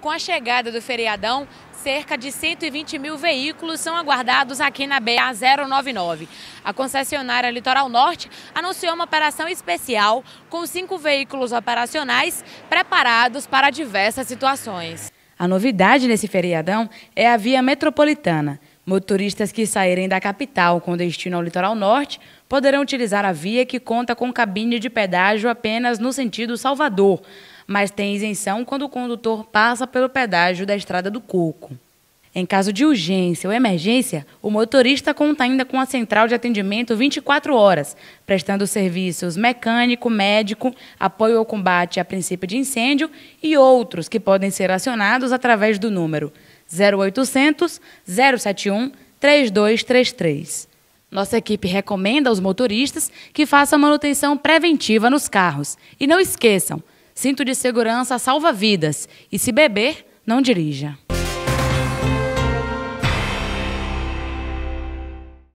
Com a chegada do feriadão, cerca de 120 mil veículos são aguardados aqui na BA 099. A concessionária Litoral Norte anunciou uma operação especial com cinco veículos operacionais preparados para diversas situações. A novidade nesse feriadão é a via metropolitana Motoristas que saírem da capital com destino ao litoral norte poderão utilizar a via que conta com cabine de pedágio apenas no sentido Salvador, mas tem isenção quando o condutor passa pelo pedágio da Estrada do Coco. Em caso de urgência ou emergência, o motorista conta ainda com a central de atendimento 24 horas, prestando serviços mecânico, médico, apoio ao combate a princípio de incêndio e outros que podem ser acionados através do número 0800 071 3233. Nossa equipe recomenda aos motoristas que façam manutenção preventiva nos carros. E não esqueçam: cinto de segurança salva vidas e, se beber, não dirija.